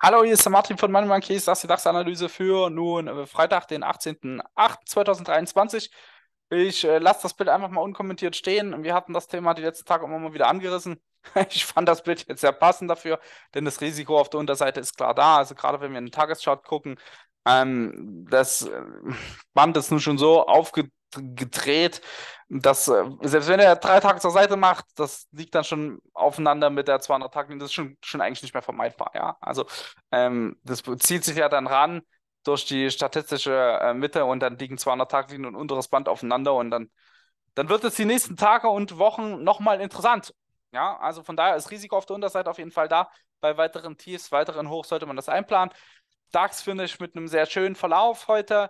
Hallo, hier ist der Martin von Money Monkeys. Das ist die DAX-Analyse für nun äh, Freitag, den 18.08.2023. Ich äh, lasse das Bild einfach mal unkommentiert stehen. Wir hatten das Thema die letzten Tage immer mal wieder angerissen. Ich fand das Bild jetzt sehr passend dafür, denn das Risiko auf der Unterseite ist klar da. Also gerade wenn wir in den Tageschart gucken, ähm, das äh, Band ist nun schon so aufgedrückt, gedreht. dass äh, selbst wenn er drei Tage zur Seite macht, das liegt dann schon aufeinander mit der 200 Tag. Das ist schon, schon eigentlich nicht mehr vermeidbar. Ja? Also ähm, das zieht sich ja dann ran durch die statistische äh, Mitte und dann liegen 200 Taglinien und unteres Band aufeinander und dann, dann wird es die nächsten Tage und Wochen nochmal interessant. Ja, also von daher ist Risiko auf der Unterseite auf jeden Fall da. Bei weiteren Tiefs, weiteren Hochs sollte man das einplanen. DAX finde ich mit einem sehr schönen Verlauf heute.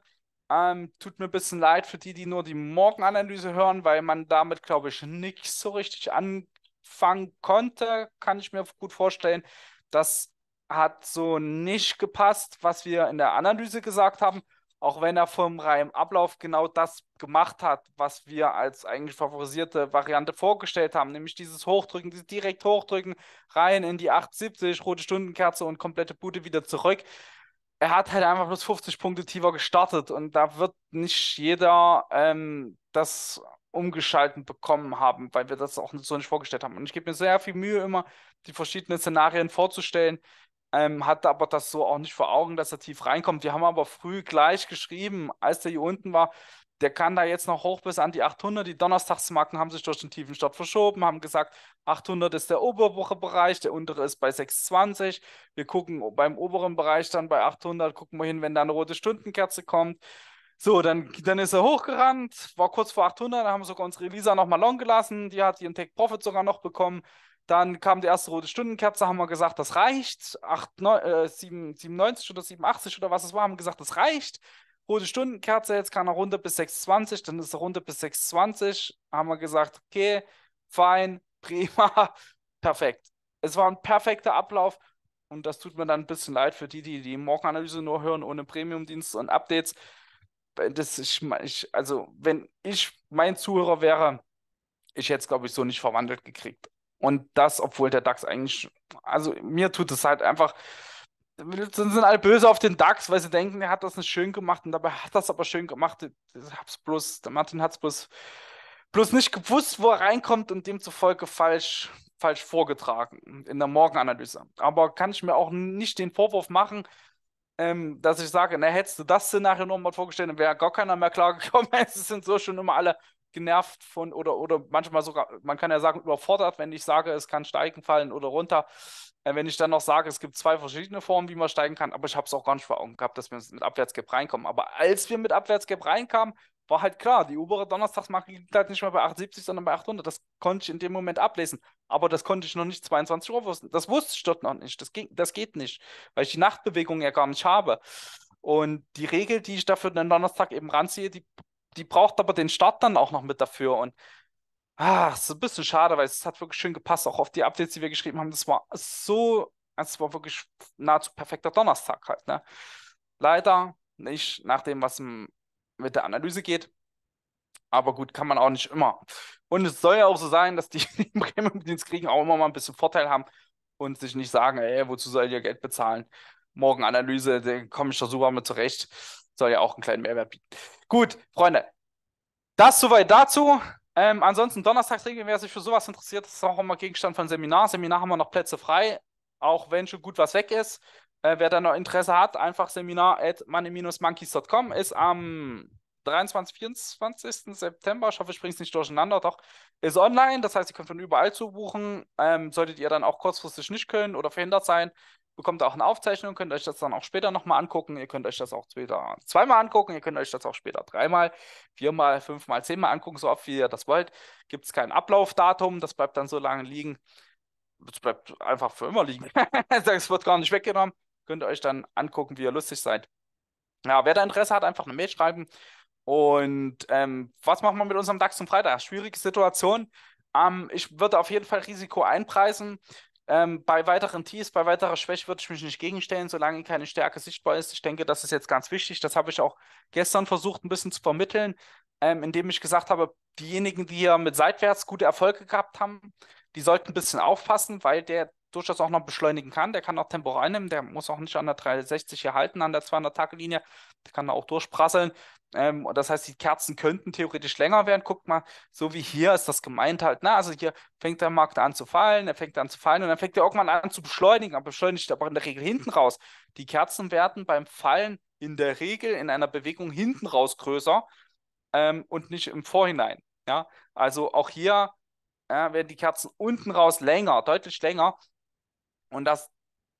Ähm, tut mir ein bisschen leid für die, die nur die Morgenanalyse hören, weil man damit, glaube ich, nicht so richtig anfangen konnte. Kann ich mir gut vorstellen. Das hat so nicht gepasst, was wir in der Analyse gesagt haben. Auch wenn er vom reinen Ablauf genau das gemacht hat, was wir als eigentlich favorisierte Variante vorgestellt haben, nämlich dieses Hochdrücken, dieses direkt Hochdrücken rein in die 870, rote Stundenkerze und komplette Bude wieder zurück er hat halt einfach bloß 50 Punkte tiefer gestartet und da wird nicht jeder ähm, das umgeschalten bekommen haben, weil wir das auch so nicht vorgestellt haben. Und ich gebe mir sehr viel Mühe immer, die verschiedenen Szenarien vorzustellen, ähm, hatte aber das so auch nicht vor Augen, dass er tief reinkommt. Wir haben aber früh gleich geschrieben, als der hier unten war, der kann da jetzt noch hoch bis an die 800. Die Donnerstagsmarken haben sich durch den tiefen Stopp verschoben, haben gesagt, 800 ist der obere Bereich, der untere ist bei 620. Wir gucken beim oberen Bereich dann bei 800, gucken wir hin, wenn da eine rote Stundenkerze kommt. So, dann, dann ist er hochgerannt, war kurz vor 800, dann haben wir sogar unsere Elisa nochmal long gelassen, die hat ihren Take Profit sogar noch bekommen. Dann kam die erste rote Stundenkerze, haben wir gesagt, das reicht. 8, 9, äh, 7, 97 oder 87 oder was es war, haben gesagt, das reicht rote Stundenkerze, jetzt kann er runter bis 6,20, dann ist er runter bis 6,20. Haben wir gesagt, okay, fein, prima, perfekt. Es war ein perfekter Ablauf und das tut mir dann ein bisschen leid für die, die die Morgenanalyse nur hören ohne Premiumdienst und Updates. Das ist, ich, also wenn ich mein Zuhörer wäre, ich hätte es glaube ich so nicht verwandelt gekriegt. Und das, obwohl der DAX eigentlich, also mir tut es halt einfach, dann sind alle böse auf den DAX, weil sie denken, er hat das nicht schön gemacht und dabei hat das aber schön gemacht. Ich hab's bloß, der Martin hat es bloß, bloß nicht gewusst, wo er reinkommt und demzufolge falsch, falsch vorgetragen in der Morgenanalyse. Aber kann ich mir auch nicht den Vorwurf machen, ähm, dass ich sage, na, hättest du das Szenario nochmal vorgestellt, dann wäre gar keiner mehr klargekommen. Es sind so schon immer alle genervt von oder oder manchmal sogar, man kann ja sagen, überfordert, wenn ich sage, es kann steigen, fallen oder runter. Äh, wenn ich dann noch sage, es gibt zwei verschiedene Formen, wie man steigen kann, aber ich habe es auch gar nicht vor Augen gehabt, dass wir mit Abwärtsgap reinkommen. Aber als wir mit Abwärtsgap reinkamen, war halt klar, die obere Donnerstagsmarke liegt halt nicht mehr bei 78, sondern bei 800. Das konnte ich in dem Moment ablesen. Aber das konnte ich noch nicht 22 Uhr wussten. Das wusste ich dort noch nicht. Das, ging, das geht nicht, weil ich die Nachtbewegung ja gar nicht habe. Und die Regel, die ich dafür den Donnerstag eben ranziehe, die, die braucht aber den Start dann auch noch mit dafür. Und Ach, so ein bisschen schade, weil es hat wirklich schön gepasst, auch auf die Updates, die wir geschrieben haben. Das war so, es war wirklich nahezu perfekter Donnerstag halt. Ne? Leider nicht nach dem, was mit der Analyse geht. Aber gut, kann man auch nicht immer. Und es soll ja auch so sein, dass die, die im Premium-Dienst kriegen, auch immer mal ein bisschen Vorteil haben und sich nicht sagen, ey, wozu soll ihr Geld bezahlen? Morgen Analyse, da komme ich da super mit zurecht. Soll ja auch einen kleinen Mehrwert bieten. Gut, Freunde, das soweit dazu. Ähm, ansonsten wer sich für sowas interessiert, ist auch immer Gegenstand von Seminar. Seminar haben wir noch Plätze frei, auch wenn schon gut was weg ist. Äh, wer da noch Interesse hat, einfach seminar at money-monkeys.com ist am 23, 24. September. Ich hoffe, ich bringe es nicht durcheinander. Doch, ist online. Das heißt, ihr könnt von überall zu buchen. Ähm, solltet ihr dann auch kurzfristig nicht können oder verhindert sein, bekommt auch eine Aufzeichnung, könnt euch das dann auch später nochmal angucken. Ihr könnt euch das auch später zweimal angucken, ihr könnt euch das auch später dreimal, viermal, fünfmal, zehnmal angucken, so oft wie ihr das wollt. Gibt es kein Ablaufdatum, das bleibt dann so lange liegen. Das bleibt einfach für immer liegen. Es wird gar nicht weggenommen. Könnt ihr euch dann angucken, wie ihr lustig seid. Ja, wer da Interesse hat, einfach eine Mail schreiben. Und ähm, was machen wir mit unserem DAX zum Freitag? Schwierige Situation. Ähm, ich würde auf jeden Fall Risiko einpreisen. Ähm, bei weiteren Tees, bei weiterer Schwäche würde ich mich nicht gegenstellen, solange keine Stärke sichtbar ist. Ich denke, das ist jetzt ganz wichtig. Das habe ich auch gestern versucht, ein bisschen zu vermitteln, ähm, indem ich gesagt habe, diejenigen, die hier mit seitwärts gute Erfolge gehabt haben, die sollten ein bisschen aufpassen, weil der durchaus auch noch beschleunigen kann. Der kann auch Tempo reinnehmen, der muss auch nicht an der 360 hier halten, an der 200-Tage-Linie. Der kann da auch durchprasseln. Ähm, das heißt, die Kerzen könnten theoretisch länger werden. Guckt mal, so wie hier ist das gemeint halt. Na, ne? also hier fängt der Markt an zu fallen, er fängt an zu fallen und dann fängt er irgendwann an zu beschleunigen, aber beschleunigt aber in der Regel hinten raus. Die Kerzen werden beim Fallen in der Regel in einer Bewegung hinten raus größer ähm, und nicht im Vorhinein. Ja, also auch hier ja, werden die Kerzen unten raus länger, deutlich länger. Und das,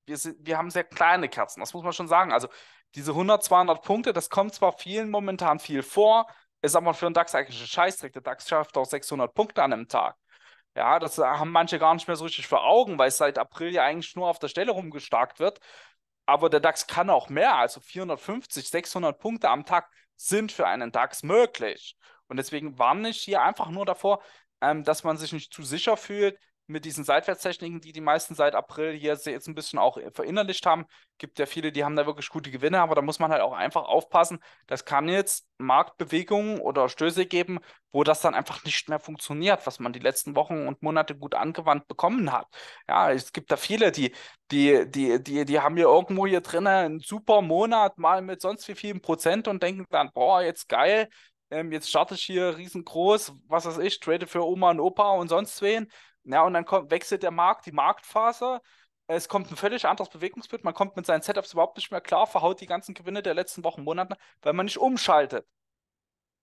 wir, wir haben sehr kleine Kerzen, das muss man schon sagen. Also diese 100, 200 Punkte, das kommt zwar vielen momentan viel vor, ist aber für einen DAX eigentlich ein Scheißdreck. Der DAX schafft auch 600 Punkte an einem Tag. Ja, das haben manche gar nicht mehr so richtig vor Augen, weil es seit April ja eigentlich nur auf der Stelle rumgestarkt wird. Aber der DAX kann auch mehr, also 450, 600 Punkte am Tag sind für einen DAX möglich. Und deswegen warne ich hier einfach nur davor, ähm, dass man sich nicht zu sicher fühlt, mit diesen Seitwärtstechniken, die die meisten seit April hier jetzt ein bisschen auch verinnerlicht haben. Gibt ja viele, die haben da wirklich gute Gewinne, aber da muss man halt auch einfach aufpassen. Das kann jetzt Marktbewegungen oder Stöße geben, wo das dann einfach nicht mehr funktioniert, was man die letzten Wochen und Monate gut angewandt bekommen hat. Ja, es gibt da viele, die, die, die, die, die haben hier irgendwo hier drin einen super Monat mal mit sonst wie vielen Prozent und denken dann, boah, jetzt geil, ähm, jetzt starte ich hier riesengroß, was weiß ich, trade für Oma und Opa und sonst wen ja, und dann kommt, wechselt der Markt, die Marktphase. Es kommt ein völlig anderes Bewegungsbild. Man kommt mit seinen Setups überhaupt nicht mehr klar, verhaut die ganzen Gewinne der letzten Wochen, Monate, weil man nicht umschaltet.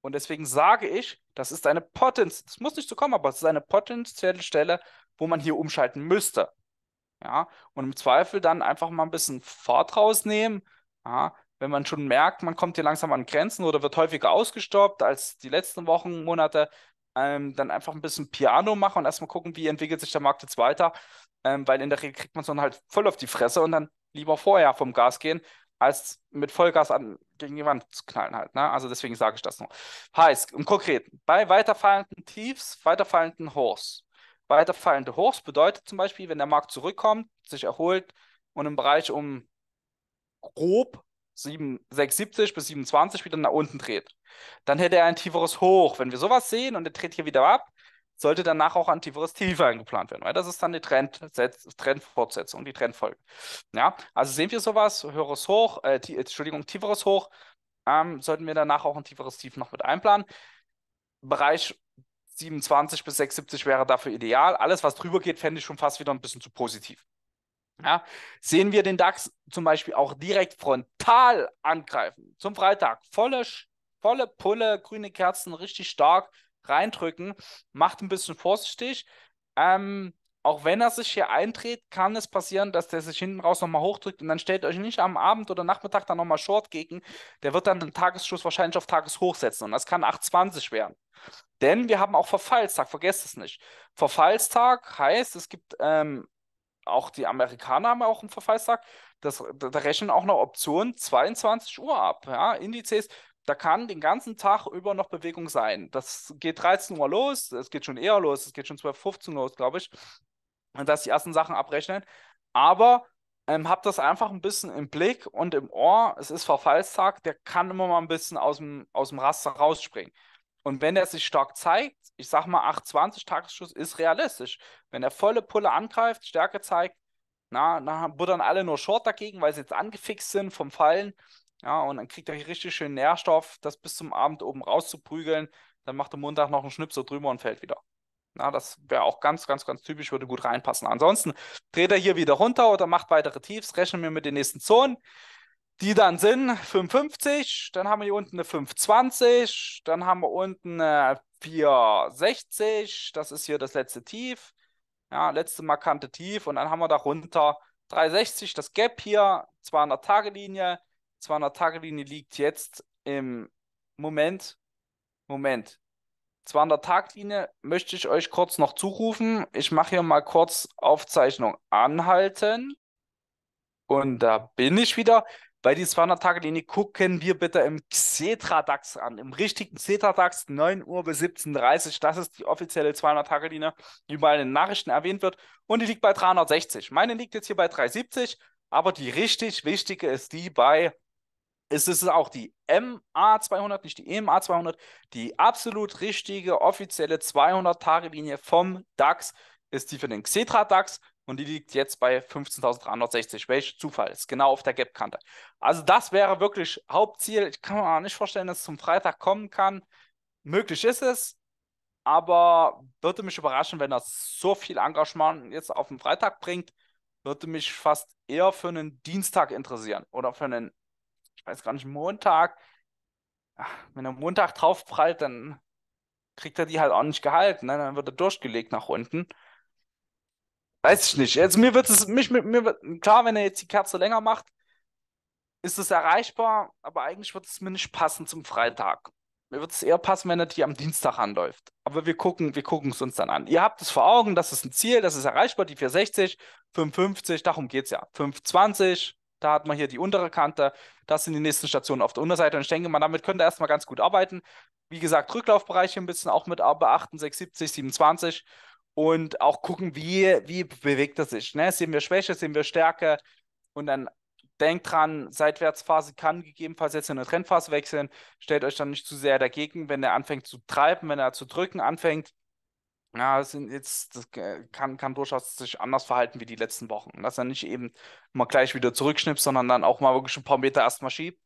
Und deswegen sage ich, das ist eine Potenz, das muss nicht so kommen, aber es ist eine potenzielle Stelle, wo man hier umschalten müsste. Ja, und im Zweifel dann einfach mal ein bisschen Fahrt rausnehmen. Ja, wenn man schon merkt, man kommt hier langsam an Grenzen oder wird häufiger ausgestoppt als die letzten Wochen, Monate, ähm, dann einfach ein bisschen Piano machen und erstmal gucken, wie entwickelt sich der Markt jetzt weiter. Ähm, weil in der Regel kriegt man es dann halt voll auf die Fresse und dann lieber vorher vom Gas gehen, als mit Vollgas an, gegen die Wand zu knallen halt. Ne? Also deswegen sage ich das nur. Heißt, im Konkreten, bei weiterfallenden Tiefs, weiterfallenden Hochs. Weiterfallende Hochs bedeutet zum Beispiel, wenn der Markt zurückkommt, sich erholt und im Bereich um grob 670 bis 27 wieder nach unten dreht. Dann hätte er ein tieferes Hoch. Wenn wir sowas sehen und er dreht hier wieder ab, sollte danach auch ein tieferes Tief eingeplant werden, weil das ist dann die Trend, Trendfortsetzung, die Trendfolge. Ja, also sehen wir sowas, höheres Hoch, äh, Entschuldigung, tieferes Hoch, ähm, sollten wir danach auch ein tieferes Tief noch mit einplanen. Bereich 27 bis 6,70 wäre dafür ideal. Alles, was drüber geht, fände ich schon fast wieder ein bisschen zu positiv. Ja, sehen wir den DAX zum Beispiel auch direkt frontal angreifen. Zum Freitag volle, volle Pulle, grüne Kerzen, richtig stark reindrücken. Macht ein bisschen vorsichtig. Ähm, auch wenn er sich hier eintritt, kann es passieren, dass der sich hinten raus nochmal hochdrückt und dann stellt euch nicht am Abend oder Nachmittag dann nochmal Short gegen. Der wird dann den Tagesschluss wahrscheinlich auf Tageshoch setzen und das kann 8,20 werden. Denn wir haben auch Verfallstag, vergesst es nicht. Verfallstag heißt, es gibt ähm, auch die Amerikaner haben auch einen Verfallstag, das, da, da rechnen auch noch Optionen 22 Uhr ab. Ja? Indizes, da kann den ganzen Tag über noch Bewegung sein. Das geht 13 Uhr los, es geht schon eher los, es geht schon 12.15 Uhr los, glaube ich, dass die ersten Sachen abrechnen. Aber ähm, habt das einfach ein bisschen im Blick und im Ohr. Es ist Verfallstag, der kann immer mal ein bisschen aus dem, aus dem Raster rausspringen. Und wenn er sich stark zeigt, ich sag mal 820 Tagesschuss ist realistisch. Wenn er volle Pulle angreift, Stärke zeigt, na, na buttern alle nur Short dagegen, weil sie jetzt angefixt sind vom Fallen. Ja, und dann kriegt er hier richtig schön Nährstoff, das bis zum Abend oben rauszuprügeln. Dann macht er Montag noch einen Schnipsel drüber und fällt wieder. Na, das wäre auch ganz, ganz, ganz typisch, würde gut reinpassen. Ansonsten dreht er hier wieder runter oder macht weitere Tiefs, rechnen wir mit den nächsten Zonen die dann sind 550, dann haben wir hier unten eine 520, dann haben wir unten eine 460, das ist hier das letzte Tief, ja, letzte markante Tief und dann haben wir darunter 360, das Gap hier, 200-Tage-Linie, 200-Tage-Linie liegt jetzt im Moment, Moment, 200-Tage-Linie möchte ich euch kurz noch zurufen, ich mache hier mal kurz Aufzeichnung anhalten und da bin ich wieder bei die 200-Tage-Linie gucken wir bitte im Xetra-DAX an. Im richtigen Xetra-DAX, 9 Uhr bis 17.30 Uhr. Das ist die offizielle 200-Tage-Linie, die bei den Nachrichten erwähnt wird. Und die liegt bei 360. Meine liegt jetzt hier bei 370. Aber die richtig wichtige ist die bei, es ist auch die MA200, nicht die EMA200, die absolut richtige offizielle 200-Tage-Linie vom DAX ist die für den Xetra-DAX und die liegt jetzt bei 15.360. Welch Zufall, ist genau auf der Gap-Kante. Also das wäre wirklich Hauptziel. Ich kann mir auch nicht vorstellen, dass es zum Freitag kommen kann. Möglich ist es, aber würde mich überraschen, wenn das so viel Engagement jetzt auf den Freitag bringt, würde mich fast eher für einen Dienstag interessieren oder für einen, ich weiß gar nicht, Montag. Ach, wenn er Montag drauf prallt, dann kriegt er die halt auch nicht gehalten. Ne? Dann wird er durchgelegt nach unten. Weiß ich nicht. Jetzt also mir wird es, mich, mir wird, klar, wenn er jetzt die Kerze länger macht, ist es erreichbar, aber eigentlich wird es mir nicht passen zum Freitag. Mir wird es eher passen, wenn er die am Dienstag anläuft. Aber wir gucken, wir gucken es uns dann an. Ihr habt es vor Augen, das ist ein Ziel, das ist erreichbar, die 460, 550, darum geht es ja. 520, da hat man hier die untere Kante, das sind die nächsten Stationen auf der Unterseite. Und ich denke mal, damit könnt ihr erstmal ganz gut arbeiten. Wie gesagt, Rücklaufbereiche ein bisschen auch mit beachten, 670, 27 und auch gucken, wie, wie bewegt er sich. Ne? Sehen wir Schwäche, sehen wir Stärke und dann denkt dran, Seitwärtsphase kann gegebenenfalls jetzt in eine Trendphase wechseln. Stellt euch dann nicht zu sehr dagegen, wenn er anfängt zu treiben, wenn er zu drücken anfängt. Ja, das, jetzt, das kann, kann durchaus sich anders verhalten wie die letzten Wochen. Dass er nicht eben mal gleich wieder zurückschnippt, sondern dann auch mal wirklich ein paar Meter erstmal schiebt.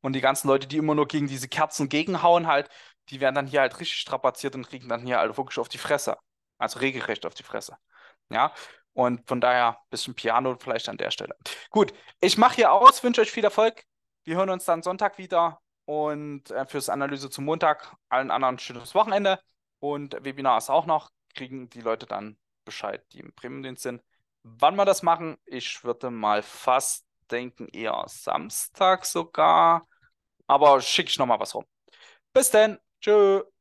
Und die ganzen Leute, die immer nur gegen diese Kerzen gegenhauen, halt, die werden dann hier halt richtig strapaziert und kriegen dann hier halt wirklich auf die Fresse. Also regelrecht auf die Fresse. Ja, und von daher ein bisschen Piano vielleicht an der Stelle. Gut, ich mache hier aus, wünsche euch viel Erfolg. Wir hören uns dann Sonntag wieder und äh, fürs Analyse zum Montag. Allen anderen ein schönes Wochenende und Webinar ist auch noch. Kriegen die Leute dann Bescheid, die im premium sind. Wann wir das machen, ich würde mal fast denken, eher Samstag sogar. Aber schicke ich nochmal was rum. Bis dann. Tschö.